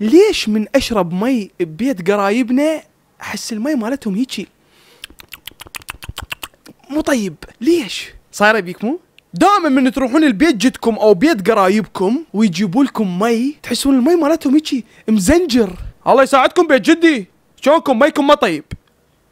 ليش من اشرب مي ببيت قرايبنا احس المي مالتهم هيجي مو طيب ليش صايره بيك مو دائما من تروحون البيت جدكم او بيت قرايبكم ويجيبوا لكم مي تحسون المي مالتهم هيجي مزنجر الله يساعدكم بيت جدي شلونكم ميكم ما طيب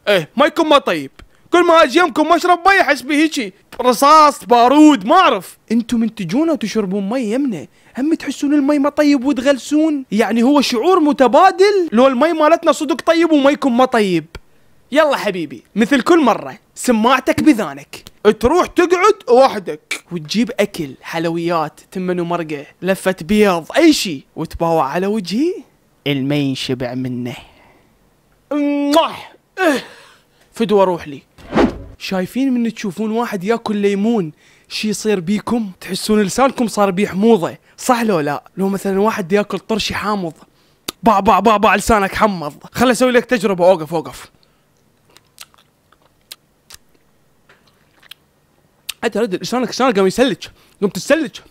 ايه ميكم ما طيب كل ما اجي يمكم اشرب مي احس بهيجي رصاص بارود ما اعرف انتم من تجونا وتشربون مي يمنا هم تحسون المي ما طيب وتغلسون يعني هو شعور متبادل لو المي مالتنا صدق طيب وميكم ما طيب يلا حبيبي مثل كل مرة سماعتك بذانك تروح تقعد وحدك وتجيب اكل حلويات تمن ومرقه لفه بيض اي شيء وتباوع على وجهي المي ينشبع منه إيه. فدوى روح لي شايفين من تشوفون واحد ياكل ليمون شي يصير بيكم تحسون لسانكم صار بيه حموضه صح لو لا لو مثلا واحد ياكل طرشي حامض با با با با لسانك حمض خل اسوي لك تجربه اوقف اوقف انت رد لسانك لسانك قام يسلج قمت تسلج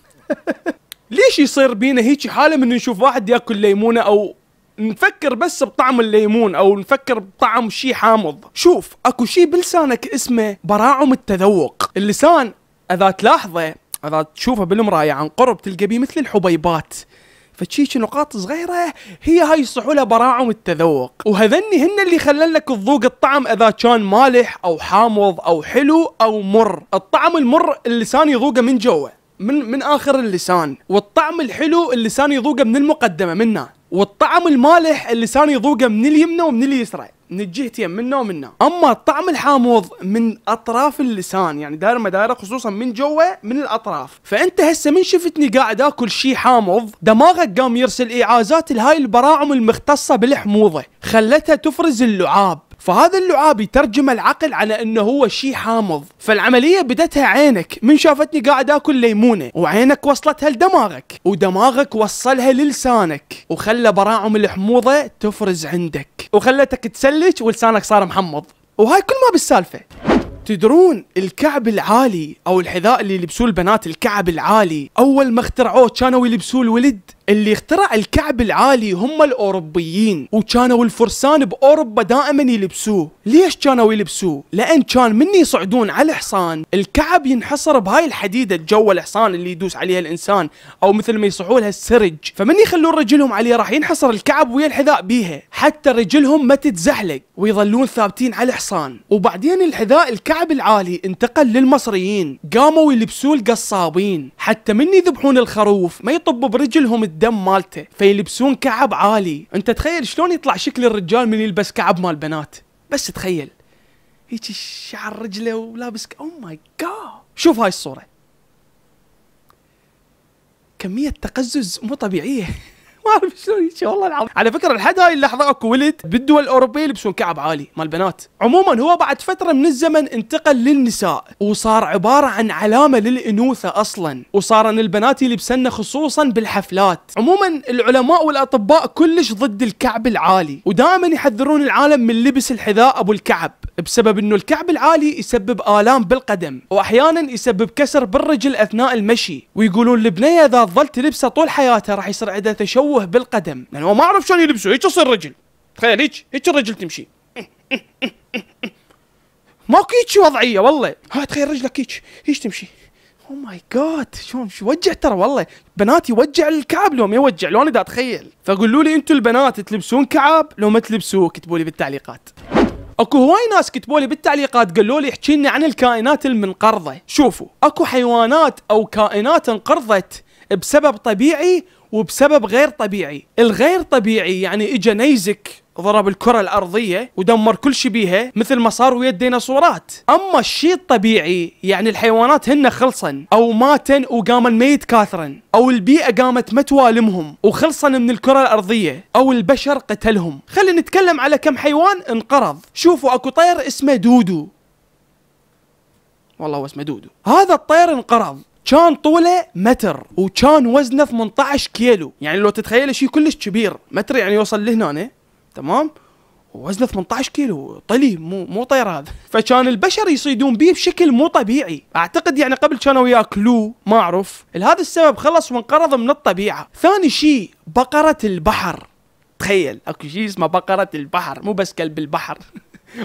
ليش يصير بينا هيجي حاله من نشوف واحد ياكل ليمونه او نفكر بس بطعم الليمون او نفكر بطعم شي حامض شوف اكو شي بلسانك اسمه براعم التذوق اللسان اذا تلاحظه اذا تشوفه بالمرايه عن قرب تلقى بيه مثل الحبيبات فتشيش نقاط صغيرة هي هاي الصحولة براعم التذوق وهذني هن اللي خلن لك تذوق الطعم اذا كان مالح او حامض او حلو او مر الطعم المر اللسان يذوقه من جوه من من اخر اللسان والطعم الحلو اللسان يذوقه من المقدمه منه والطعم المالح اللسان يذوقه من اليمنى ومن اليسرى من الجهتين من ومنا اما طعم الحامض من اطراف اللسان يعني دايره مدايره خصوصا من جوا من الاطراف فانت هسه من شفتني قاعد اكل شيء حامض دماغك قام يرسل اعازات لهاي البراعم المختصه بالحموضه خلتها تفرز اللعاب فهذا اللعاب يترجم العقل على انه هو شيء حامض فالعمليه بدتها عينك من شافتني قاعد اكل ليمونه وعينك وصلتها لدماغك ودماغك وصلها للسانك وخلى براعم الحموضه تفرز عندك وخلتك تسلج ولسانك صار محمض وهاي كل ما بالسالفه تدرون الكعب العالي او الحذاء اللي يلبسوه البنات الكعب العالي اول ما اخترعوه كانوا يلبسوه الولد اللي اخترع الكعب العالي هم الاوروبيين وكانوا الفرسان باوروبا دائما يلبسوه ليش كانوا يلبسوه لان كان من يصعدون على الحصان الكعب ينحصر بهاي الحديده جوا الحصان اللي يدوس عليها الانسان او مثل ما يصحوا لها السرج فمن يخلون رجلهم عليه راح ينحصر الكعب ويا الحذاء بيها حتى رجلهم ما تتزحلق ويظلون ثابتين على الحصان وبعدين الحذاء الكعب العالي انتقل للمصريين قاموا يلبسوه القصابين حتى من يذبحون الخروف ما يطبوا برجلهم الدم مالته فيلبسون كعب عالي انت تخيل شلون يطلع شكل الرجال من يلبس كعب مال بنات بس تخيل هيك شعر رجله ولابس او ماي جاد شوف هاي الصوره كميه تقزز مو طبيعيه ما اعرف شلون هيك والله العظيم على فكره لحد هاي اللحظه اكو ولد بالدول الاوروبيه يلبسون كعب عالي مال البنات عموما هو بعد فتره من الزمن انتقل للنساء وصار عباره عن علامه للانوثه اصلا وصار ان البنات يلبسنه خصوصا بالحفلات عموما العلماء والاطباء كلش ضد الكعب العالي ودائما يحذرون العالم من لبس الحذاء ابو الكعب بسبب انه الكعب العالي يسبب الام بالقدم واحيانا يسبب كسر بالرجل اثناء المشي ويقولون البنيه اذا ظلت لبسه طول حياتها راح يصير عندها تشوه يتوه بالقدم لانه يعني ما اعرف شلون يلبسه هيك تصير رجل تخيل هيك هيك الرجل تمشي ماكو هيك وضعيه والله ها تخيل رجلك هيك هيك تمشي او ماي جاد شلون شو وجع ترى والله بنات يوجع الكعب لو ما يوجع لو انا دا اتخيل فقولوا لي انتم البنات تلبسون كعب لو ما تلبسوه كتبوا لي بالتعليقات اكو هواي ناس كتبوا لي بالتعليقات قالوا لي احكي لنا عن الكائنات المنقرضه شوفوا اكو حيوانات او كائنات انقرضت بسبب طبيعي وبسبب غير طبيعي الغير طبيعي يعني اجى نيزك ضرب الكرة الأرضية ودمر كل شيء بيها مثل ما صار ويا الديناصورات أما الشيء الطبيعي يعني الحيوانات هن خلصن أو ماتن وقام الميت كاثرا أو البيئة قامت ما توالمهم وخلصن من الكرة الأرضية أو البشر قتلهم خلينا نتكلم على كم حيوان انقرض شوفوا أكو طير اسمه دودو والله هو اسمه دودو هذا الطير انقرض كان طوله متر وكان وزنه 18 كيلو يعني لو تتخيل شيء كلش كبير متر يعني يوصل لهنا تمام وزنه 18 كيلو طلي مو مو طير هذا فكان البشر يصيدون به بشكل مو طبيعي اعتقد يعني قبل كانوا ياكلوه ما اعرف لهذا السبب خلص وانقرض من الطبيعه ثاني شيء بقره البحر تخيل اكو شيء اسمه بقره البحر مو بس كلب البحر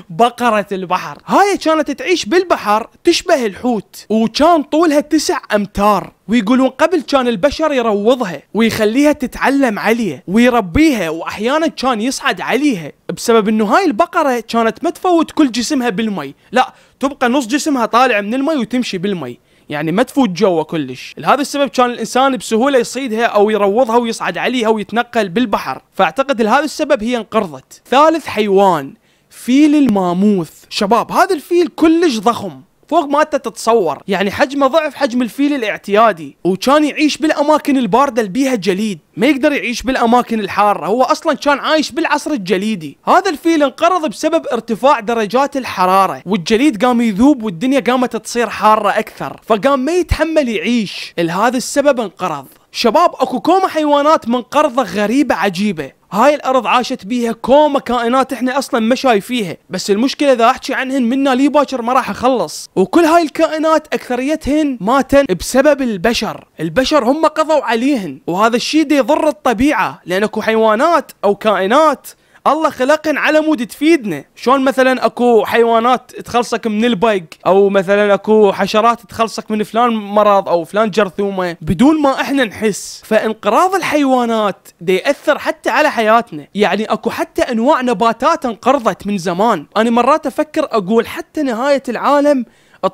بقرة البحر هاي كانت تعيش بالبحر تشبه الحوت وكان طولها تسع أمتار ويقولون قبل كان البشر يروضها ويخليها تتعلم عليه ويربيها واحيانا كان يصعد عليها بسبب انه هاي البقره كانت ما تفوت كل جسمها بالمي لا تبقى نص جسمها طالع من المي وتمشي بالمي يعني ما تفوت جوا كلش لهذا السبب كان الانسان بسهوله يصيدها او يروضها ويصعد عليها ويتنقل بالبحر فاعتقد لهذا السبب هي انقرضت ثالث حيوان فيل الماموث شباب هذا الفيل كلش ضخم فوق ما انت تتصور يعني حجمه ضعف حجم الفيل الاعتيادي وكان يعيش بالاماكن البارده اللي بيها جليد ما يقدر يعيش بالاماكن الحاره هو اصلا كان عايش بالعصر الجليدي هذا الفيل انقرض بسبب ارتفاع درجات الحراره والجليد قام يذوب والدنيا قامت تصير حاره اكثر فقام ما يتحمل يعيش لهذا السبب انقرض شباب اكو كوما حيوانات من قرضة غريبة عجيبة هاي الارض عاشت بيها كوما كائنات احنا اصلا ما شايفيها بس المشكله اذا احكي عنهن منا لي باكر ما راح اخلص وكل هاي الكائنات اكثريتهن ماتن بسبب البشر البشر هم قضوا عليهن وهذا الشيء دي يضر الطبيعه لان اكو حيوانات او كائنات الله خلقهن على مود تفيدنا شلون مثلا اكو حيوانات تخلصك من البيق او مثلا اكو حشرات تخلصك من فلان مرض او فلان جرثومه بدون ما احنا نحس فانقراض الحيوانات دي ياثر حتى على حياتنا يعني اكو حتى انواع نباتات انقرضت من زمان انا مرات افكر اقول حتى نهايه العالم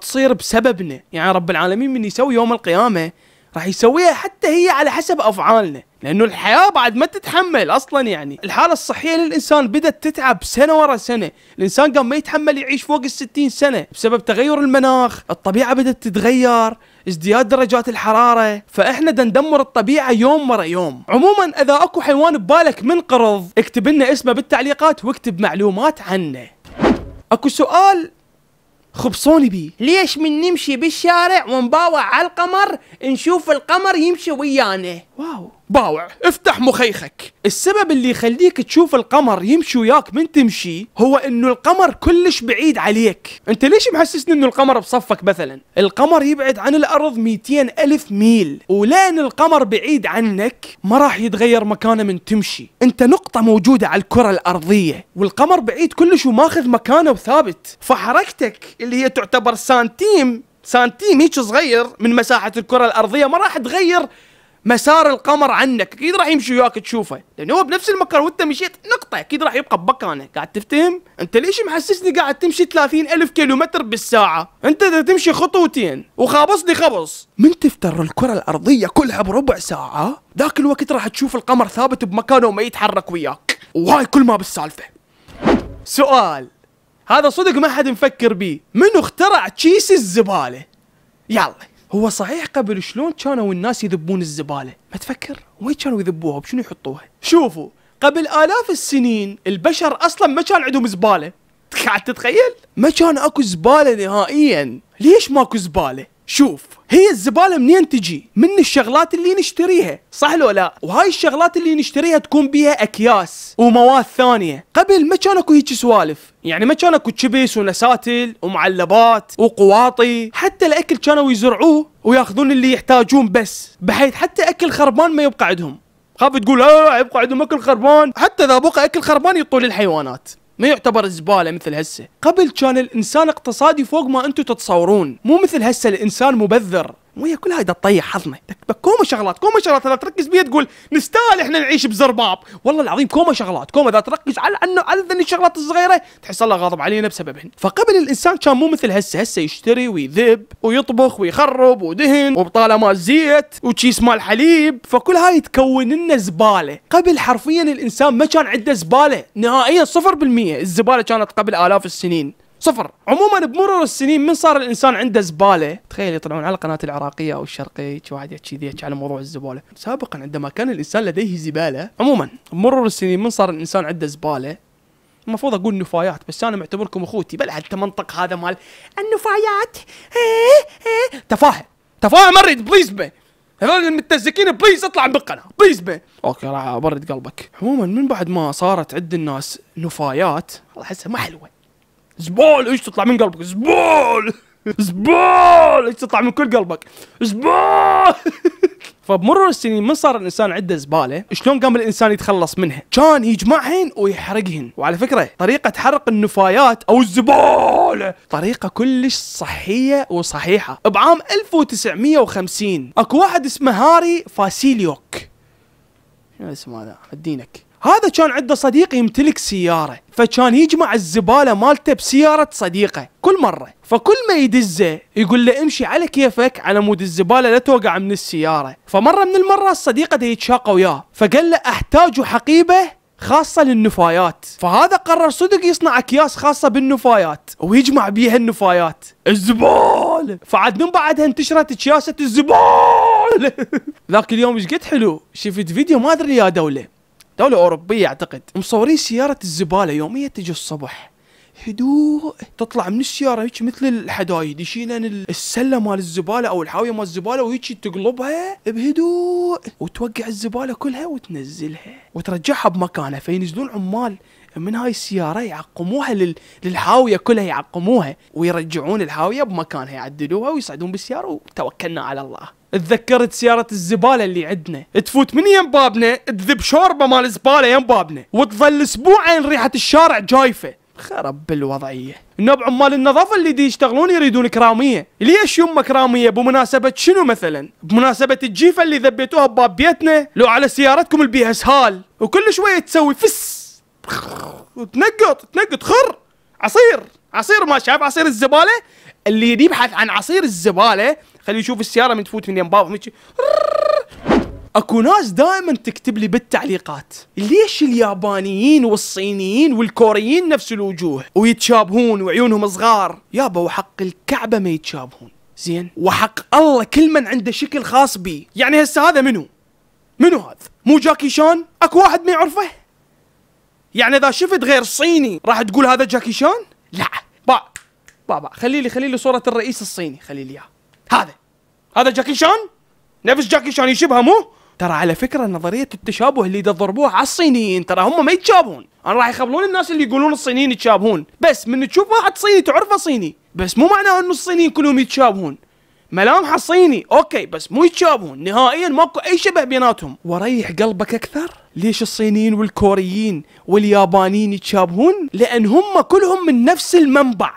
تصير بسببنا يعني رب العالمين من يسوي يوم القيامه راح يسويها حتى هي على حسب افعالنا لانه الحياه بعد ما تتحمل اصلا يعني الحاله الصحيه للانسان بدات تتعب سنه ورا سنه الانسان قام ما يتحمل يعيش فوق ال سنه بسبب تغير المناخ الطبيعه بدات تتغير ازدياد درجات الحراره فاحنا ندمر الطبيعه يوم ورا يوم عموما اذا اكو حيوان ببالك منقرض اكتب لنا اسمه بالتعليقات واكتب معلومات عنه اكو سؤال خبصوني بيه ليش من نمشي بالشارع ونباوع على القمر نشوف القمر يمشي ويانا واو باوع افتح مخيخك السبب اللي يخليك تشوف القمر يمشي وياك من تمشي هو انه القمر كلش بعيد عليك انت ليش محسسني انه القمر بصفك مثلا القمر يبعد عن الارض 200 الف ميل ولين القمر بعيد عنك ما راح يتغير مكانه من تمشي انت نقطة موجودة على الكرة الارضية والقمر بعيد كلش وماخذ مكانه وثابت فحركتك اللي هي تعتبر سنتيم سنتيم هيك صغير من مساحة الكرة الأرضية ما راح تغير مسار القمر عنك اكيد راح يمشي وياك تشوفه لانه هو بنفس المكان وانت مشيت نقطه اكيد راح يبقى بمكانه قاعد تفتهم انت ليش محسسني قاعد تمشي 30 الف كيلومتر بالساعه انت اذا تمشي خطوتين وخابصني خبص من تفتر الكره الارضيه كلها بربع ساعه ذاك الوقت راح تشوف القمر ثابت بمكانه وما يتحرك وياك وهاي كل ما بالسالفه سؤال هذا صدق ما حد مفكر بيه منو اخترع تشيس الزباله يلا هو صحيح قبل شلون كانوا الناس يذبون الزباله ما تفكر وين كانوا يذبوها بشنو يحطوها شوفوا قبل آلاف السنين البشر أصلا ما كان عندهم زبالة قاعد تتخيل ما كان أكو زبالة نهائيا ليش ماكو زبالة شوف هي الزباله منين تجي من الشغلات اللي نشتريها صح لو لا وهاي الشغلات اللي نشتريها تكون بيها اكياس ومواد ثانيه قبل ما كان اكو هيك سوالف يعني ما كان اكو تشبس ونساتل ومعلبات وقواطي حتى الاكل كانوا يزرعوه وياخذون اللي يحتاجون بس بحيث حتى اكل خربان ما يبقى عندهم خاف تقول لا آه، يبقى عندهم اكل خربان حتى اذا بقى اكل خربان يطول الحيوانات ما يعتبر زباله مثل هسه قبل كان الانسان اقتصادي فوق ما انتم تتصورون مو مثل هسه الانسان مبذر مو هي كل اذا تطيح حظنا كوما شغلات كوما شغلات اذا تركز بيها تقول نستاهل احنا نعيش بزرباب والله العظيم كوما شغلات كوما اذا تركز على انه على ذني الشغلات الصغيره تحس الله غاضب علينا بسببهن فقبل الانسان كان مو مثل هسه هسه يشتري ويذب ويطبخ ويخرب ودهن وبطاله مال زيت وكيس مال حليب فكل هاي تكون لنا زباله قبل حرفيا الانسان ما كان عنده زباله نهائيا 0% الزباله كانت قبل الاف السنين صفر عموما بمرور السنين من صار الانسان عنده زباله تخيل يطلعون على القناه العراقيه او الشرقيه واحد يحكي ذيك على موضوع الزباله سابقا عندما كان الانسان لديه زباله عموما بمرور السنين من صار الانسان عنده زباله المفروض اقول نفايات بس انا معتبركم اخوتي بل حتى منطق هذا مال النفايات إيه، إيه. تفاهه تفاهه مريض بليز به هذول المتزكين بليز اطلع من القناه بليز به اوكي راح ابرد قلبك عموما من بعد ما صارت عند الناس نفايات والله احسها ما حلوه زبول ايش تطلع من قلبك زبول زبول ايش تطلع من كل قلبك زبول فبمرور السنين من صار الانسان عنده زباله شلون قام الانسان يتخلص منها كان يجمعهن ويحرقهن وعلى فكره طريقه حرق النفايات او الزباله طريقه كلش صحيه وصحيحه بعام 1950 اكو واحد اسمه هاري فاسيليوك شنو اسمه هذا ادينك هذا كان عنده صديق يمتلك سيارة فكان يجمع الزبالة مالته بسيارة صديقه كل مرة فكل ما يدزه يقول له امشي على كيفك على مود الزبالة لا توقع من السيارة فمرة من المرة الصديقة ده يتشاقى وياه فقال له احتاج حقيبة خاصة للنفايات فهذا قرر صدق يصنع أكياس خاصة بالنفايات ويجمع بيها النفايات الزبالة فعاد من بعدها انتشرت كياسة الزبالة ذاك اليوم ايش قد حلو شفت فيديو ما ادري يا دولة دولة أوروبية أعتقد مصورين سيارة الزبالة يوميا تجي الصبح هدوء تطلع من السياره هيك مثل الحدايد يشيلن السله مال الزباله او الحاويه مال الزباله وهيك تقلبها بهدوء وتوقع الزباله كلها وتنزلها وترجعها بمكانها فينزلون عمال من هاي السياره يعقموها لل... للحاويه كلها يعقموها ويرجعون الحاويه بمكانها يعدلوها ويصعدون بالسياره وتوكلنا على الله تذكرت سيارة الزبالة اللي عندنا تفوت من يم بابنا تذب شوربة مال زبالة يم بابنا وتظل اسبوعين ريحة الشارع جايفة خرب بالوضعية نوب عمال النظافة اللي دي يشتغلون يريدون كرامية ليش يما كرامية بمناسبة شنو مثلا بمناسبة الجيفة اللي ذبيتوها بباب بيتنا لو على سيارتكم اللي بيها سهال وكل شوية تسوي فس وتنقط تنقط خر عصير عصير ما شايف عصير الزبالة اللي يبحث عن عصير الزبالة خليه يشوف السياره من تفوت من يم باب اكو ناس دائما تكتب لي بالتعليقات ليش اليابانيين والصينيين والكوريين نفس الوجوه ويتشابهون وعيونهم صغار يابا وحق الكعبه ما يتشابهون زين وحق الله كل من عنده شكل خاص بي يعني هسه هذا منو منو هذا مو جاكي شان اكو واحد ما يعرفه يعني اذا شفت غير صيني راح تقول هذا جاكي شان لا با با با خلي لي خلي لي صوره الرئيس الصيني خلي لي اياه هذا هذا جاكي شان نفس جاكي شان يشبهه مو ترى على فكره نظريه التشابه اللي ضربوها على الصينيين ترى هم ما يتشابهون انا راح يخبلون الناس اللي يقولون الصينيين يتشابهون بس من تشوف واحد صيني تعرفه صيني بس مو معناه انه الصينيين كلهم يتشابهون ملامحه صيني اوكي بس مو يتشابهون نهائيا ماكو اي شبه بيناتهم وريح قلبك اكثر ليش الصينيين والكوريين واليابانيين يتشابهون لان هم كلهم من نفس المنبع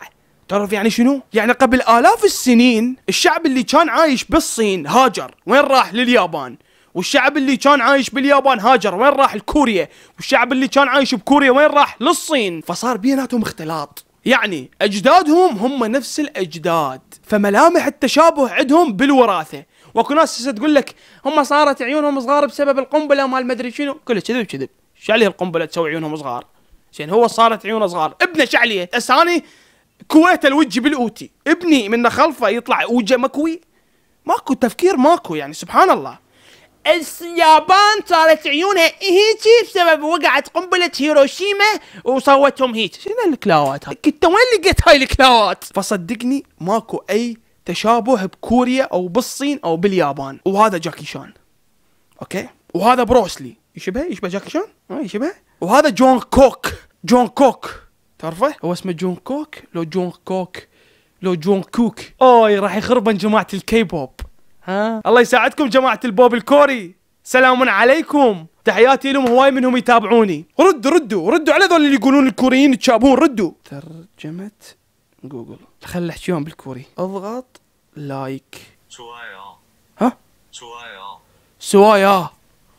تعرف يعني شنو؟ يعني قبل آلاف السنين الشعب اللي كان عايش بالصين هاجر وين راح لليابان والشعب اللي كان عايش باليابان هاجر وين راح لكوريا والشعب اللي كان عايش بكوريا وين راح للصين فصار بيناتهم اختلاط يعني اجدادهم هم نفس الاجداد فملامح التشابه عندهم بالوراثه واكو ناس تقول لك هم صارت عيونهم صغار بسبب القنبله مال مدري شنو كله كذب كذب شو عليه القنبله تسوي عيونهم صغار زين هو صارت عيونه صغار ابنه شو عليه اساني كويت الوجه بالاوتي ابني من خلفه يطلع اوجه مكوي ماكو تفكير ماكو يعني سبحان الله اليابان صارت عيونها هيجي بسبب وقعت قنبلة هيروشيما وصوتهم هيجي شنو الكلاوات هاي انت وين لقيت هاي الكلاوات فصدقني ماكو اي تشابه بكوريا او بالصين او باليابان وهذا جاكي شان اوكي وهذا بروسلي يشبه يشبه جاكي شان آه، يشبه وهذا جون كوك جون كوك تعرفه هو اسمه جون كوك لو جون كوك لو جون كوك اوي راح يخربن جماعه الكي بوب ها الله يساعدكم جماعه البوب الكوري سلام عليكم تحياتي لهم هواي منهم يتابعوني ردوا ردوا ردوا على ذول اللي يقولون الكوريين تشابون ردوا ترجمة جوجل خل احكيهم بالكوري اضغط لايك سوايا ها سوايا سوايا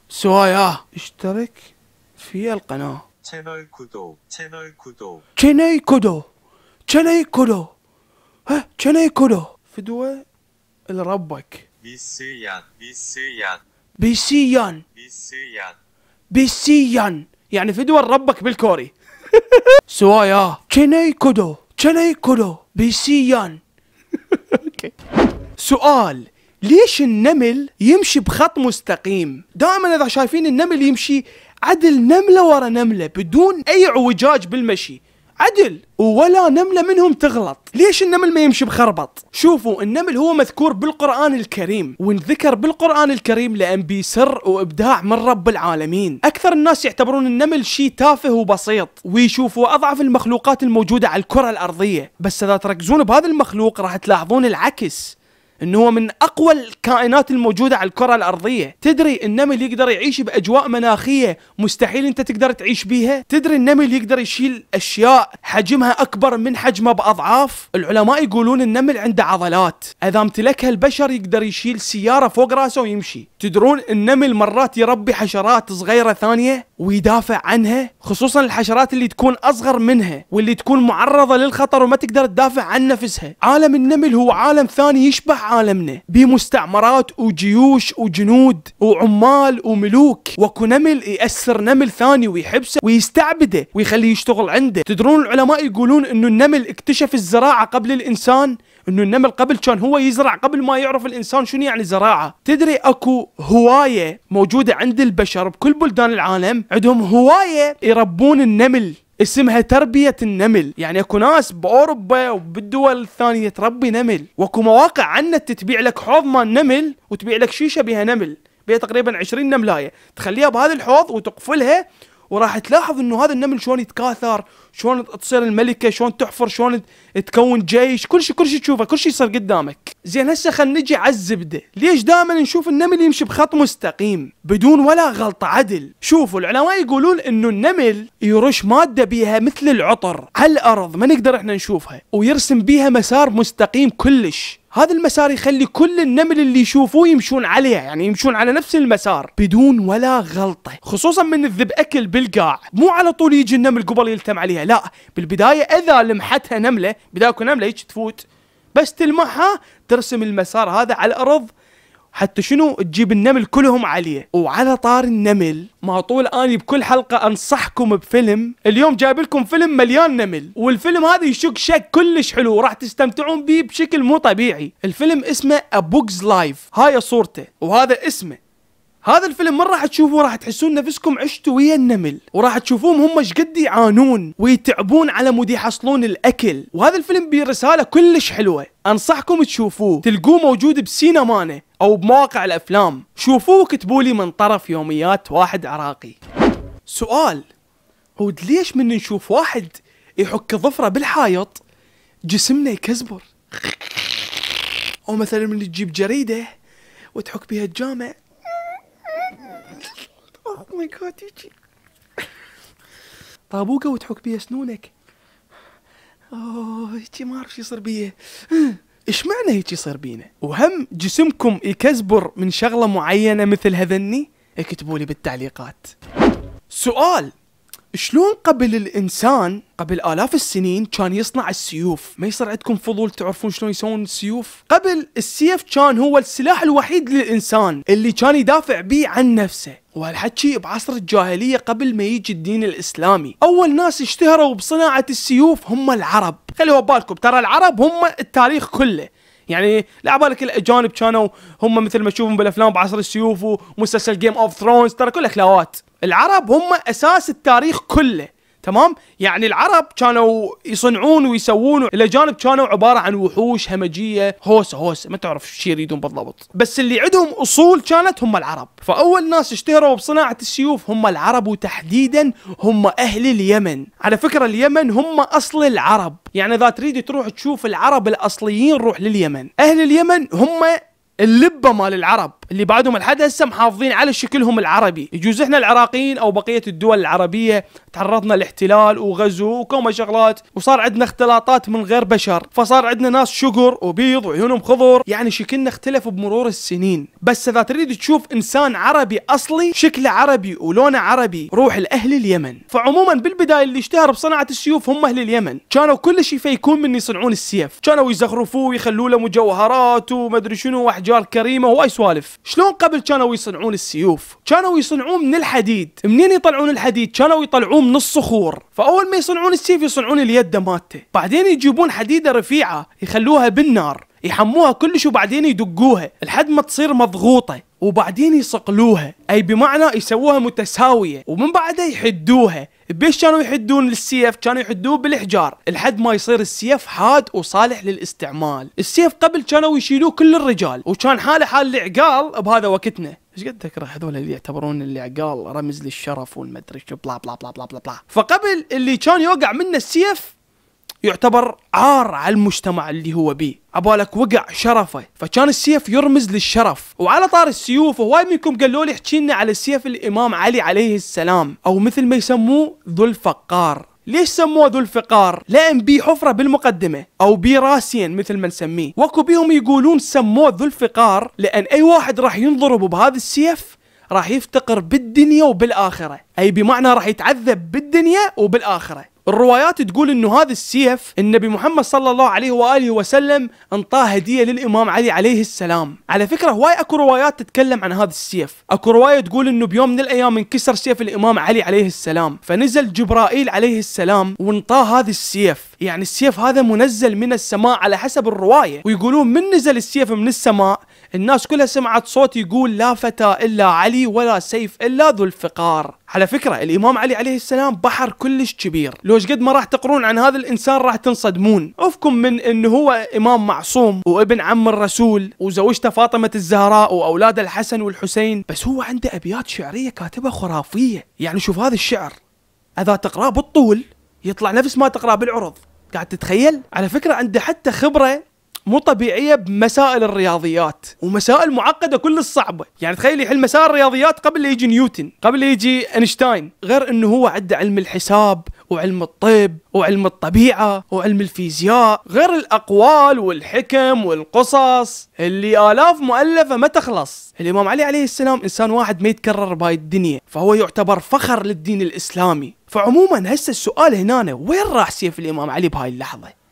سوايا اشترك في القناه 채널 구독, 채널 구독. 채널 구독, 채널 구독. ها فدوة لربك. بيسيان, بيسيان. بيسيان. بيسيان. بيسيان. يعني فدوة لربك بالكوري. سوايا. 채널 구독, 채널 구독. بيسيان. اوكي. سؤال. ليش النمل يمشي بخط مستقيم؟ دائما اذا شايفين النمل يمشي عدل نمله ورا نمله بدون اي اعوجاج بالمشي عدل ولا نمله منهم تغلط ليش النمل ما يمشي بخربط شوفوا النمل هو مذكور بالقران الكريم وانذكر بالقران الكريم لان بيه سر وابداع من رب العالمين اكثر الناس يعتبرون النمل شيء تافه وبسيط ويشوفوا اضعف المخلوقات الموجوده على الكره الارضيه بس اذا تركزون بهذا المخلوق راح تلاحظون العكس انه هو من اقوى الكائنات الموجوده على الكره الارضيه تدري النمل يقدر يعيش باجواء مناخيه مستحيل انت تقدر تعيش بيها تدري النمل يقدر يشيل اشياء حجمها اكبر من حجمه باضعاف العلماء يقولون النمل عنده عضلات اذا امتلكها البشر يقدر يشيل سياره فوق راسه ويمشي تدرون النمل مرات يربي حشرات صغيره ثانيه ويدافع عنها خصوصا الحشرات اللي تكون اصغر منها واللي تكون معرضه للخطر وما تقدر تدافع عن نفسها عالم النمل هو عالم ثاني يشبه عالمنا بمستعمرات وجيوش وجنود وعمال وملوك وكو نمل يأسر نمل ثاني ويحبسه ويستعبده ويخليه يشتغل عنده تدرون العلماء يقولون انه النمل اكتشف الزراعة قبل الانسان انه النمل قبل كان هو يزرع قبل ما يعرف الانسان شنو يعني زراعه تدري اكو هوايه موجوده عند البشر بكل بلدان العالم عندهم هوايه يربون النمل اسمها تربية النمل يعني اكو ناس باوروبا وبالدول الثانية تربي نمل واكو مواقع عنت تبيع لك حوض مال نمل وتبيع لك شيشة بها نمل بها تقريبا 20 نملاية تخليها بهذا الحوض وتقفلها وراح تلاحظ انه هذا النمل شلون يتكاثر شلون تصير الملكه شلون تحفر شلون تكون جيش كل شيء كل شيء تشوفه كل شيء يصير قدامك زين هسه خلينا نجي على الزبده ليش دائما نشوف النمل يمشي بخط مستقيم بدون ولا غلطه عدل شوفوا العلماء يقولون انه النمل يرش ماده بيها مثل العطر على الارض ما نقدر احنا نشوفها ويرسم بيها مسار مستقيم كلش هذا المسار يخلي كل النمل اللي يشوفوه يمشون عليه يعني يمشون على نفس المسار بدون ولا غلطة خصوصا من الذب أكل بالقاع مو على طول يجي النمل قبل يلتم عليها لا بالبداية إذا لمحتها نملة بداية نملة هيك تفوت بس تلمحها ترسم المسار هذا على الأرض حتى شنو تجيب النمل كلهم عليه وعلى طار النمل ما طول اني بكل حلقه انصحكم بفيلم اليوم جايب لكم فيلم مليان نمل والفيلم هذا يشك شك كلش حلو وراح تستمتعون به بشكل مو طبيعي الفيلم اسمه ابوكس لايف هاي صورته وهذا اسمه هذا الفيلم من راح تشوفوه راح تحسون نفسكم عشتوا ويا النمل وراح تشوفوهم هم ايش قد يعانون ويتعبون على مود يحصلون الاكل وهذا الفيلم بيه رسالة كلش حلوه انصحكم تشوفوه تلقوه موجود بسينمانه او بمواقع الافلام شوفوه وكتبوا لي من طرف يوميات واحد عراقي سؤال عود ليش من نشوف واحد يحك ظفره بالحائط جسمنا يكزبر او مثلا من تجيب جريده وتحك بها الجامع Oh اوه ماي جاد يجي طابوقه وتحك بيه سنونك اوه هيجي ما اعرف شو يصير بيه ايش معنى هيك يصير بينا؟ وهم جسمكم يكزبر من شغله معينه مثل هذني؟ اكتبوا إيه، لي بالتعليقات. سؤال شلون قبل الانسان قبل الاف السنين كان يصنع السيوف ما يصير عندكم فضول تعرفون شلون يسوون السيوف قبل السيف كان هو السلاح الوحيد للانسان اللي كان يدافع به عن نفسه وهالحكي بعصر الجاهلية قبل ما يجي الدين الإسلامي أول ناس اشتهروا بصناعة السيوف هم العرب خلوا بالكم ترى العرب هم التاريخ كله يعني لا بالك الاجانب كانوا هم مثل ما تشوفون بالافلام بعصر السيوف ومسلسل جيم اوف ثرونز ترى كلها أخلاوات العرب هم اساس التاريخ كله تمام يعني العرب كانوا يصنعون ويسوون الاجانب كانوا عباره عن وحوش همجيه هوسه هوسه ما تعرف شو يريدون بالضبط بس اللي عندهم اصول كانت هم العرب فاول ناس اشتهروا بصناعه السيوف هم العرب وتحديدا هم اهل اليمن على فكره اليمن هم اصل العرب يعني اذا تريد تروح تشوف العرب الاصليين روح لليمن اهل اليمن هم اللبه مال العرب اللي بعدهم لحد هسه محافظين على شكلهم العربي يجوز احنا العراقيين او بقيه الدول العربيه تعرضنا لاحتلال وغزو وكوما شغلات وصار عندنا اختلاطات من غير بشر فصار عندنا ناس شقر وبيض وعيونهم خضر يعني شكلنا اختلف بمرور السنين بس اذا تريد تشوف انسان عربي اصلي شكله عربي ولونه عربي روح لاهل اليمن فعموما بالبدايه اللي اشتهر بصناعه السيوف هم اهل اليمن كانوا كلش يفيكون من يصنعون السيف كانوا يزخرفوه ويخلوا له مجوهرات ومدري شنو واحجار كريمه وهاي سوالف شلون قبل كانوا يصنعون السيوف كانوا يصنعون من الحديد منين يطلعون الحديد كانوا يطلعون من الصخور فاول ما يصنعون السيف يصنعون اليد مالته بعدين يجيبون حديده رفيعه يخلوها بالنار يحموها كلش وبعدين يدقوها لحد ما تصير مضغوطه وبعدين يصقلوها اي بمعنى يسووها متساويه ومن بعدها يحدوها بيش كانوا يحدون السيف كانوا يحدوه بالحجار لحد ما يصير السيف حاد وصالح للاستعمال السيف قبل كانوا يشيلوه كل الرجال وكان حاله حال العقال بهذا وقتنا ايش قد تكره هذول اللي يعتبرون اللي عقال رمز للشرف والمدري شو بلا بلا بلا بلا بلا بلا فقبل اللي كان يوقع منه السيف يعتبر عار على المجتمع اللي هو بيه عبالك وقع شرفه فكان السيف يرمز للشرف وعلى طار السيوف هواي منكم قالوا لي احكي لنا على سيف الامام علي عليه السلام او مثل ما يسموه ذو الفقار ليش سموه ذو الفقار؟ لأن بي حفرة بالمقدمة أو بي راسين مثل ما نسميه وكو بيهم يقولون سموه ذو الفقار لأن أي واحد راح ينضرب بهذا السيف راح يفتقر بالدنيا وبالآخرة أي بمعنى راح يتعذب بالدنيا وبالآخرة الروايات تقول انه هذا السيف النبي محمد صلى الله عليه واله وسلم انطاه هديه للامام علي عليه السلام على فكره هواي اكو روايات تتكلم عن هذا السيف اكو روايه تقول انه بيوم من الايام انكسر سيف الامام علي عليه السلام فنزل جبرائيل عليه السلام وانطاه هذا السيف يعني السيف هذا منزل من السماء على حسب الروايه ويقولون من نزل السيف من السماء الناس كلها سمعت صوت يقول لا فتى إلا علي ولا سيف إلا ذو الفقار على فكرة الإمام علي عليه السلام بحر كلش كبير لو قد ما راح تقرون عن هذا الإنسان راح تنصدمون أفكم من أنه هو إمام معصوم وابن عم الرسول وزوجته فاطمة الزهراء واولاد الحسن والحسين بس هو عنده أبيات شعرية كاتبة خرافية يعني شوف هذا الشعر إذا تقراه بالطول يطلع نفس ما تقراه بالعرض قاعد تتخيل على فكرة عنده حتى خبرة مو طبيعيه بمسائل الرياضيات ومسائل معقده كل الصعبه يعني تخيل يحل مسائل الرياضيات قبل يجي نيوتن قبل يجي اينشتاين غير انه هو عنده علم الحساب وعلم الطب وعلم الطبيعة وعلم الفيزياء غير الأقوال والحكم والقصص اللي آلاف مؤلفة ما تخلص الإمام علي عليه السلام إنسان واحد ما يتكرر بهاي الدنيا فهو يعتبر فخر للدين الإسلامي فعموما هسه السؤال هنا وين راح سيف الإمام علي بهاي اللحظة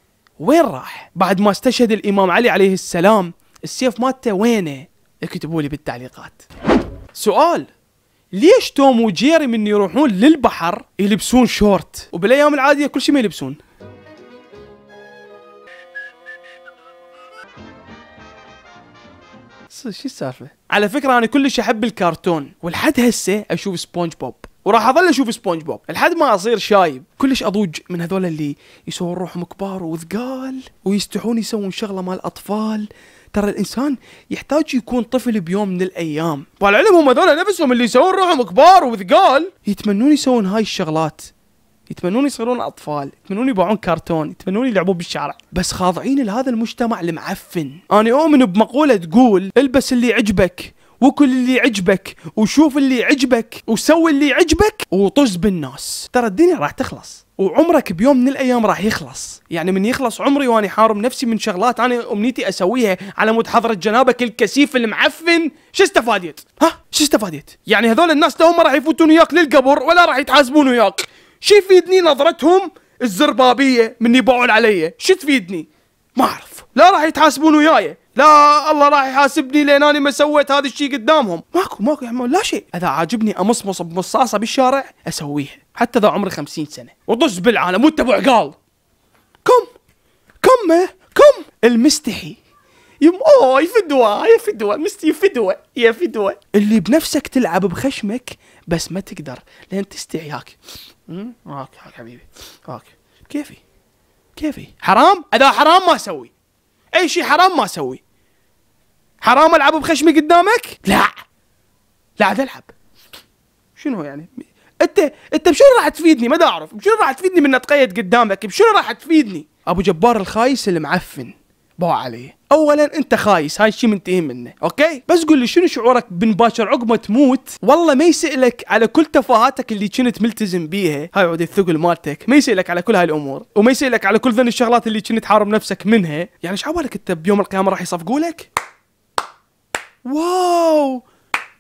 وين راح بعد ما استشهد الامام علي عليه السلام السيف مالته وينه اكتبوا لي بالتعليقات سؤال ليش توم وجيري من يروحون للبحر يلبسون شورت وبالايام العاديه كل شيء ما يلبسون شو السالفه على فكره انا كلش احب الكرتون ولحد هسه اشوف سبونج بوب وراح اظل اشوف سبونج بوب لحد ما اصير شايب كلش اضوج من هذول اللي يسوون روحهم كبار وثقال ويستحون يسوون شغله مال اطفال ترى الانسان يحتاج يكون طفل بيوم من الايام والعلم هم هذول نفسهم اللي يسوون روحهم كبار وثقال يتمنون يسوون هاي الشغلات يتمنون يصيرون اطفال يتمنون يباعون كرتون يتمنون يلعبون بالشارع بس خاضعين لهذا المجتمع المعفن انا اؤمن بمقوله تقول البس اللي عجبك وكل اللي عجبك وشوف اللي عجبك وسوي اللي عجبك وطز بالناس ترى الدنيا راح تخلص وعمرك بيوم من الايام راح يخلص يعني من يخلص عمري وانا حارم نفسي من شغلات انا امنيتي اسويها على مود حضره جنابك الكثيف المعفن شو استفاديت ها شو استفاديت يعني هذول الناس لا هم راح يفوتون وياك للقبر ولا راح يتحاسبون وياك شو يفيدني نظرتهم الزربابيه من يبعون علي شو تفيدني ما اعرف لا راح يتحاسبون وياي لا الله راح يحاسبني لان انا ما سويت هذا الشيء قدامهم ماكو ماكو يا لا شيء اذا عاجبني امصمص بمصاصه بالشارع اسويها حتى اذا عمري خمسين سنه وطز بالعالم وانت ابو عقال كم كم كم المستحي يم اوه يفدوه يا فدوه مستي يفدوه يا فدوه اللي بنفسك تلعب بخشمك بس ما تقدر لان تستحي هاك هاك هاك حبيبي هاك كيفي كيفي حرام اذا حرام ما اسوي اي شيء حرام ما اسوي حرام العب بخشمي قدامك لا لا العب شنو يعني انت انت بشنو راح تفيدني ما اعرف بشنو راح تفيدني من اتقيد قدامك بشنو راح تفيدني ابو جبار الخايس المعفن بو عليه اولا انت خايس هاي الشيء منتهي منه اوكي بس قول لي شنو شعورك بن باكر عقب ما تموت والله ما يسالك على كل تفاهاتك اللي كنت ملتزم بيها هاي عود الثقل مالتك ما يسالك على كل هاي الامور وما يسالك على كل ذن الشغلات اللي كنت حارم نفسك منها يعني ايش عبالك انت بيوم القيامه راح يصفقوا لك واو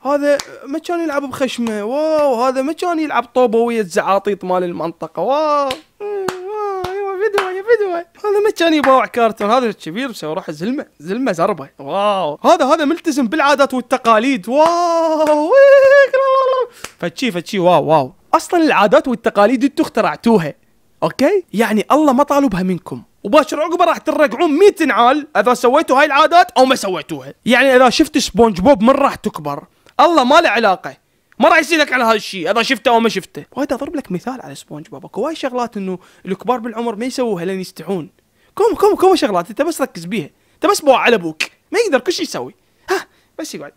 هذا ما كان يلعب بخشمه واو هذا ما كان يلعب طوبه ويا الزعاطيط مال المنطقه واو فيديو هذا ما كان يباوع كارتون هذا الكبير مسوي روحه زلمه زلمه زربه واو هذا هذا ملتزم بالعادات والتقاليد واو فتشي فتشي واو واو اصلا العادات والتقاليد انتم اخترعتوها اوكي يعني الله ما طالبها منكم وباشر عقبه راح ترقعون 100 نعال اذا سويتوا هاي العادات او ما سويتوها يعني اذا شفت سبونج بوب من راح تكبر الله ما له علاقه ما راح يسالك على هذا الشيء اذا شفته او ما شفته وايد اضرب لك مثال على سبونج بوب اكو هواي شغلات انه الكبار بالعمر ما يسووها لان يستحون كوم كوم كوم شغلات انت بس ركز بيها انت بس بوع على ابوك ما يقدر كل شيء يسوي ها بس يقعد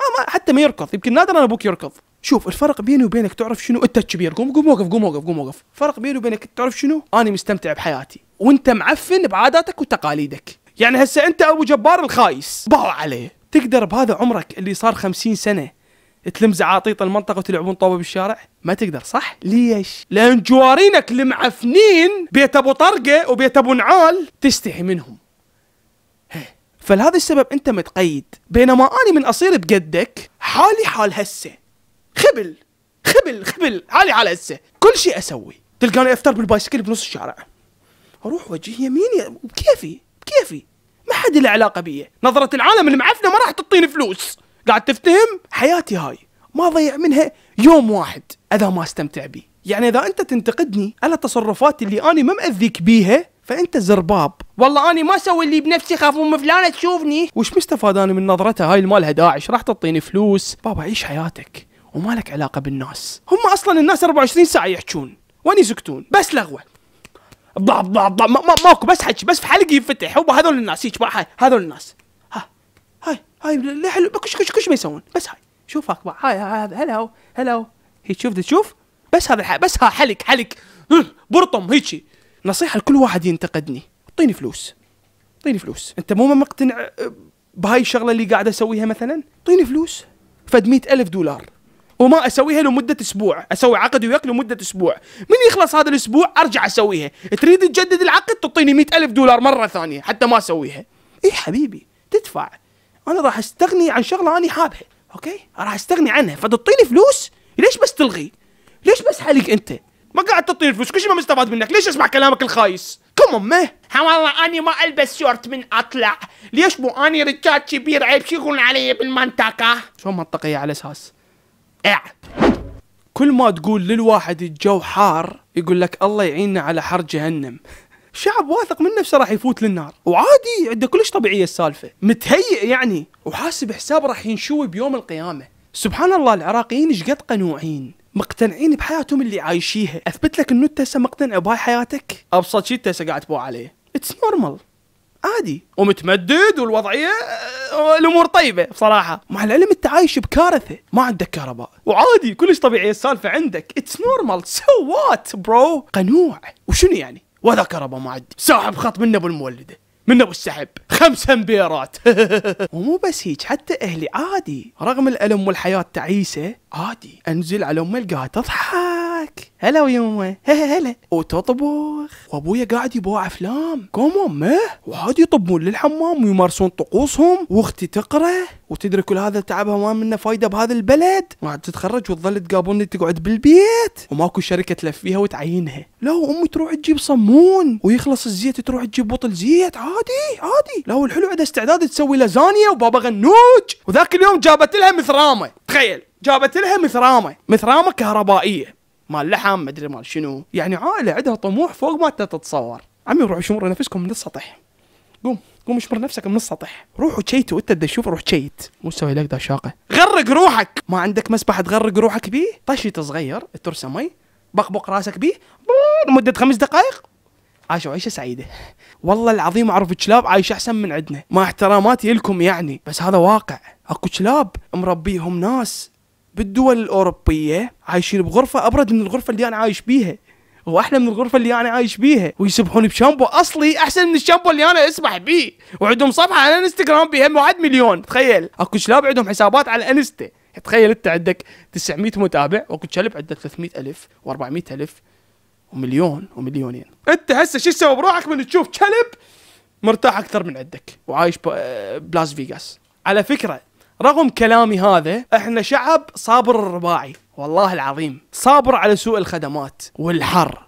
ما ما حتى ما يركض يمكن انا ابوك يركض شوف الفرق بيني وبينك تعرف شنو انت كبير قوم قوم وقف قوم وقف قوم وقف فرق بيني وبينك تعرف شنو انا مستمتع بحياتي وانت معفن بعاداتك وتقاليدك يعني هسه انت ابو جبار الخايس باو عليه تقدر بهذا عمرك اللي صار خمسين سنه تلم زعاطيط المنطقه وتلعبون طوبه بالشارع ما تقدر صح ليش لان جوارينك المعفنين بيت ابو طرقه وبيت ابو نعال تستحي منهم فلهذا السبب انت متقيد بينما اني من اصير بقدك حالي حال هسه خبل خبل خبل حالي حال هسه كل شيء اسوي تلقاني افتر بالبايسكل بنص الشارع اروح وجه يميني بكيفي بكيفي ما حد له علاقه بيه نظره العالم المعفنه ما راح تعطيني فلوس قاعد تفتهم حياتي هاي ما ضيع منها يوم واحد اذا ما استمتع بي يعني اذا انت تنتقدني على تصرفاتي اللي اني ما ماذيك بيها فانت زرباب والله اني ما اسوي اللي بنفسي خاف ام فلانه تشوفني وش مستفاد انا من نظرتها هاي المالها داعش راح تعطيني فلوس بابا عيش حياتك وما لك علاقه بالناس هم اصلا الناس 24 ساعه يحجون وين يسكتون بس لغوه ضع ضع ضع ماكو بس حكي بس في حلقي ينفتح هو هذول الناس هيك هذول الناس هاي لا حلو كش كش كش يسوون بس هاي شوف هاك هاي هذا هلا هلا هي تشوف تشوف بس هذا بس ها حلك حلك أه، برطم هيجي نصيحه لكل واحد ينتقدني اعطيني فلوس اعطيني فلوس انت مو مقتنع أه، بهاي الشغله اللي قاعد اسويها مثلا اعطيني فلوس فد مئة ألف دولار وما اسويها لمده اسبوع اسوي عقد وياك لمده اسبوع من يخلص هذا الاسبوع ارجع اسويها تريد تجدد العقد تعطيني مئة ألف دولار مره ثانيه حتى ما اسويها اي حبيبي تدفع انا راح استغني عن شغله انا حابها اوكي راح استغني عنها فتعطيني فلوس ليش بس تلغي ليش بس حالك انت ما قاعد تعطيني فلوس كل شيء ما مستفاد منك ليش اسمع كلامك الخايس كم امه ها والله اني ما البس شورت من اطلع ليش مو اني رجال كبير عيب شو يقولون علي بالمنطقه شو منطقيه على اساس اع إيه. كل ما تقول للواحد الجو حار يقول لك الله يعيننا على حر جهنم شعب واثق من نفسه راح يفوت للنار وعادي عنده كلش طبيعيه السالفه متهيئ يعني وحاسب حساب راح ينشوي بيوم القيامه سبحان الله العراقيين ايش قد قنوعين مقتنعين بحياتهم اللي عايشيها اثبت لك انه انت مقتنع بهاي حياتك ابسط شيء انت قاعد تبوع عليه اتس نورمال عادي ومتمدد والوضعيه آه، الامور طيبه بصراحه مع العلم انت عايش بكارثه ما عندك كهرباء وعادي كلش طبيعيه السالفه عندك اتس نورمال سو وات برو قنوع وشنو يعني وذكر أبو معد ساحب خط من أبو المولدة من أبو السحب خمس امبيرات ومو بس هيك حتى أهلي عادي رغم الألم والحياة تعيسة عادي أنزل على أمي ألقاها تضحك معاك هلا ويومه هلا وتطبخ وابويا قاعد يبوع افلام قوموا مه وعاد يطبون للحمام ويمارسون طقوسهم واختي تقرا وتدري كل هذا تعبها ما منه فايده بهذا البلد ما تتخرج وتظل تقابلني تقعد بالبيت وماكو شركه تلف فيها وتعينها لا امي تروح تجيب صمون ويخلص الزيت تروح تجيب بطل زيت عادي عادي لا والحلو عندها استعداد تسوي لازانيا وبابا غنوج وذاك اليوم جابت لها مثرامه تخيل جابت لها مثرامه مثرامه كهربائيه مال لحم ما ادري مال شنو يعني عائله عندها طموح فوق ما تتصور عمي روحوا شمروا نفسكم من السطح قوم قوم اشمر نفسك من السطح روحوا وشيتوا انت تشوف روح تشيت مو تسوي لك ذا شاقه غرق روحك ما عندك مسبح تغرق روحك بيه طشيت صغير ترسى مي بقبق راسك بيه لمده خمس دقائق عاشوا عيشه سعيده والله العظيم اعرف كلاب عايشه احسن من عندنا مع احتراماتي لكم يعني بس هذا واقع اكو كلاب مربيهم ناس بالدول الاوروبيه عايشين بغرفه ابرد من الغرفه اللي انا عايش بيها واحلى من الغرفه اللي انا عايش بيها ويسبحون بشامبو اصلي احسن من الشامبو اللي انا اسبح بيه وعندهم صفحه على الانستغرام بيها واحد مليون تخيل اكو شلاب عندهم حسابات على انستا تخيل انت عندك 900 متابع واكو شلب عندك 300 الف و400 الف ومليون ومليونين انت هسه شو تسوي بروحك من تشوف كلب مرتاح اكثر من عندك وعايش آه، بلاس فيغاس على فكره رغم كلامي هذا احنا شعب صابر الرباعي والله العظيم صابر على سوء الخدمات والحر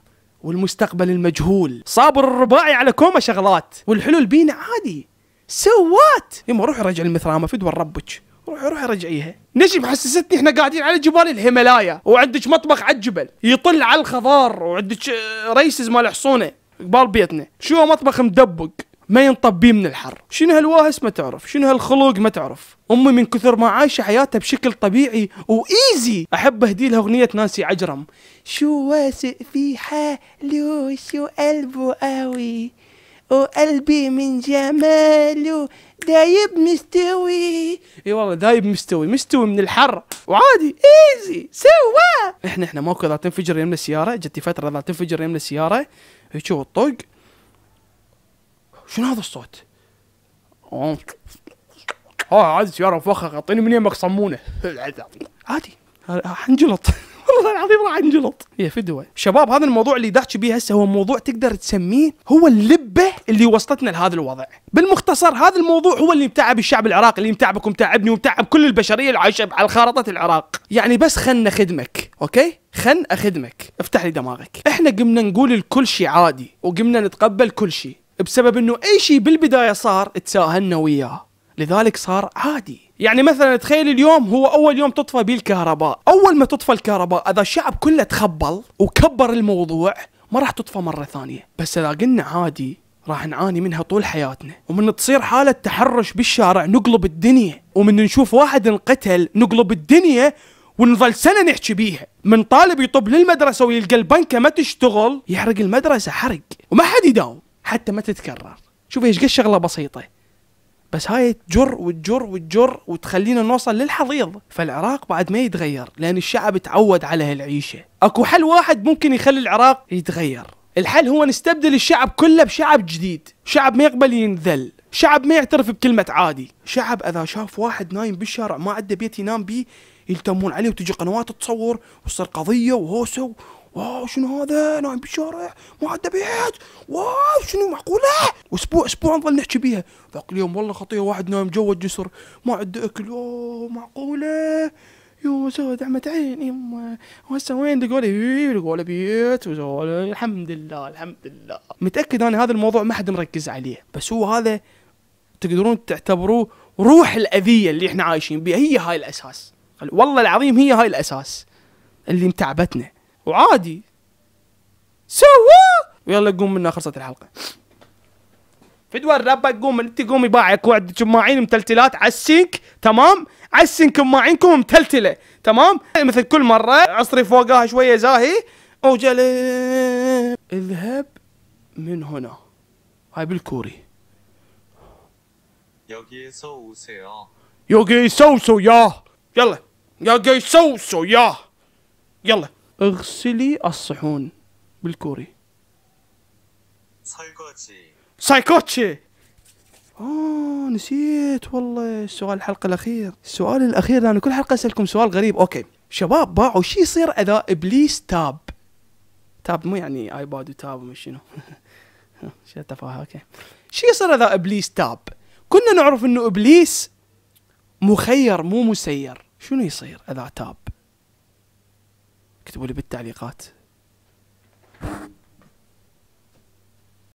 والمستقبل المجهول صابر الرباعي على كوما شغلات والحلول بينا عادي سوات يما روحي رجع المثرامة دور ربك روحي روحي رجعيها نجم حسستني احنا قاعدين على جبال الهيمالايا وعندك مطبخ على الجبل يطل على الخضار وعندك آه، ريسز مال حصونه قبال بيتنا شو مطبخ مدبق ما ينطب بيه من الحر شنو هالواهس ما تعرف شنو هالخلوق ما تعرف امي من كثر ما عايشه حياتها بشكل طبيعي وايزي احب اهدي لها اغنيه ناسي عجرم شو واثق في حاله شو قلبه قوي وقلبي من جماله دايب مستوي اي والله دايب مستوي مستوي من الحر وعادي ايزي سوا احنا احنا ماكو اذا تنفجر يمنا السياره جت فتره اذا تنفجر يمنا السياره هيك الطق شنو هذا الصوت؟ ها آه، عادي سيارة مفخخة اعطيني من يمك صمونه عادي حنجلط والله العظيم راح انجلط يا إيه، فدوه شباب هذا الموضوع اللي دحش بيه هسه هو موضوع تقدر تسميه هو اللبه اللي وصلتنا لهذا الوضع بالمختصر هذا الموضوع هو اللي متعب الشعب العراقي اللي متعبك ومتعبني ومتعب كل البشريه اللي عايشه على خارطه العراق يعني بس خلنا خدمك اوكي خلنا اخدمك افتح لي دماغك احنا قمنا نقول الكل شيء عادي وقمنا نتقبل كل شيء بسبب انه اي شيء بالبدايه صار تساهلنا وياه لذلك صار عادي يعني مثلا تخيل اليوم هو اول يوم تطفى به الكهرباء اول ما تطفى الكهرباء اذا الشعب كله تخبل وكبر الموضوع ما راح تطفى مره ثانيه بس اذا قلنا عادي راح نعاني منها طول حياتنا ومن تصير حالة تحرش بالشارع نقلب الدنيا ومن نشوف واحد انقتل نقلب الدنيا ونظل سنة نحكي بيها من طالب يطب للمدرسة ويلقى البنكة ما تشتغل يحرق المدرسة حرق وما حد يداوم حتى ما تتكرر شوف ايش قد شغله بسيطه بس هاي تجر وتجر وتجر وتخلينا نوصل للحضيض فالعراق بعد ما يتغير لان الشعب تعود على هالعيشه اكو حل واحد ممكن يخلي العراق يتغير الحل هو نستبدل الشعب كله بشعب جديد شعب ما يقبل ينذل شعب ما يعترف بكلمة عادي شعب إذا شاف واحد نايم بالشارع ما عنده بيت ينام بيه يلتمون عليه وتجي قنوات تصور وتصير قضية وهوسة واو شنو هذا نايم بالشارع ما عنده بيت واو شنو معقوله واسبوع اسبوع نظل نحكي بيها ذاك اليوم والله خطيه واحد نايم جوا الجسر ما عنده اكل اوه معقوله يو سود عمت عين يما وهسه وين لقوا لقوا بيت الحمد لله الحمد لله متاكد انا هذا الموضوع ما حد مركز عليه بس هو هذا تقدرون تعتبروه روح الاذيه اللي احنا عايشين بها هي هاي الاساس والله العظيم هي هاي الاساس اللي متعبتنا وعادي سوا ويلا قوم منا خلصت الحلقه فدوى الربا قوم انت قومي باعك وعد شماعين متلتلات على السنك تمام على السنك ماعينكم متلتله تمام مثل كل مره عصري فوقها شويه زاهي وجل اذهب من هنا هاي بالكوري يوغي سوسو يا يلا يلا سوسو يا يلا اغسلي الصحون بالكوري سايكوتشي سايكوتشي اه نسيت والله السؤال الحلقة الأخير السؤال الأخير لأن كل حلقة أسألكم سؤال غريب أوكي شباب باعوا شي يصير إذا إبليس تاب تاب مو يعني آيباد وتاب ومش شنو شو تفاهة أوكي شي يصير إذا إبليس تاب كنا نعرف إنه إبليس مخير مو مسير شنو يصير إذا تاب اكتبوا لي بالتعليقات